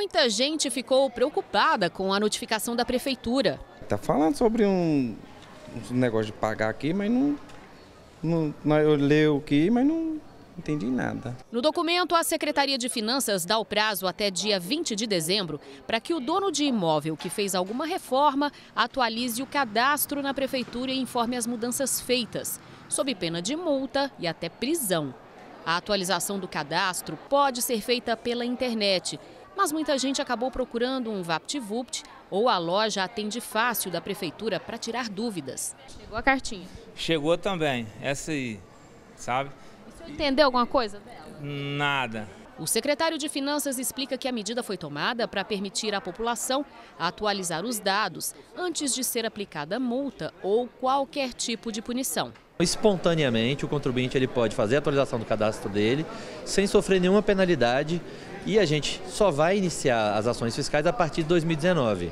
Muita gente ficou preocupada com a notificação da prefeitura. Está falando sobre um, um, negócio de pagar aqui, mas não, não, não eu leio aqui, mas não entendi nada. No documento, a Secretaria de Finanças dá o prazo até dia 20 de dezembro para que o dono de imóvel que fez alguma reforma atualize o cadastro na prefeitura e informe as mudanças feitas, sob pena de multa e até prisão. A atualização do cadastro pode ser feita pela internet mas muita gente acabou procurando um VaptVupt ou a loja Atende Fácil da Prefeitura para tirar dúvidas. Chegou a cartinha? Chegou também, essa aí, sabe? E o senhor entendeu alguma coisa dela? Nada. O secretário de Finanças explica que a medida foi tomada para permitir à população atualizar os dados antes de ser aplicada multa ou qualquer tipo de punição. Espontaneamente, o contribuinte ele pode fazer a atualização do cadastro dele sem sofrer nenhuma penalidade e a gente só vai iniciar as ações fiscais a partir de 2019.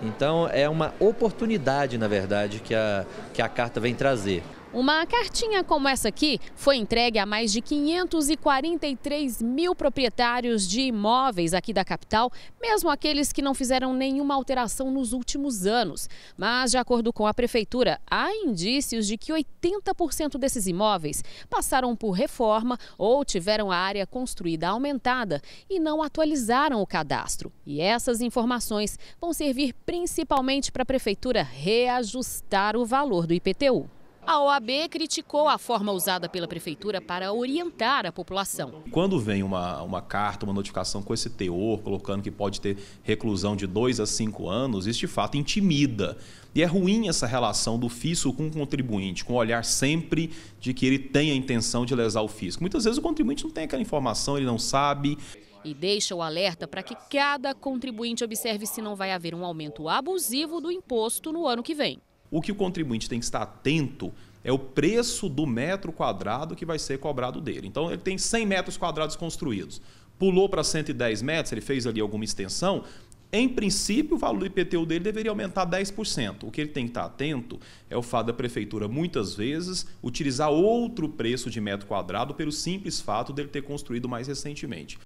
Então, é uma oportunidade, na verdade, que a, que a carta vem trazer. Uma cartinha como essa aqui foi entregue a mais de 543 mil proprietários de imóveis aqui da capital, mesmo aqueles que não fizeram nenhuma alteração nos últimos anos. Mas, de acordo com a prefeitura, há indícios de que 80% desses imóveis passaram por reforma ou tiveram a área construída aumentada e não atualizaram o cadastro. E essas informações vão servir principalmente para a prefeitura reajustar o valor do IPTU. A OAB criticou a forma usada pela Prefeitura para orientar a população. Quando vem uma, uma carta, uma notificação com esse teor, colocando que pode ter reclusão de dois a cinco anos, isso de fato intimida. E é ruim essa relação do fisco com o contribuinte, com o olhar sempre de que ele tem a intenção de lesar o fisco. Muitas vezes o contribuinte não tem aquela informação, ele não sabe e deixa o alerta para que cada contribuinte observe se não vai haver um aumento abusivo do imposto no ano que vem. O que o contribuinte tem que estar atento é o preço do metro quadrado que vai ser cobrado dele. Então, ele tem 100 metros quadrados construídos. Pulou para 110 metros, ele fez ali alguma extensão, em princípio, o valor do IPTU dele deveria aumentar 10%. O que ele tem que estar atento é o fato da prefeitura, muitas vezes, utilizar outro preço de metro quadrado pelo simples fato dele ter construído mais recentemente.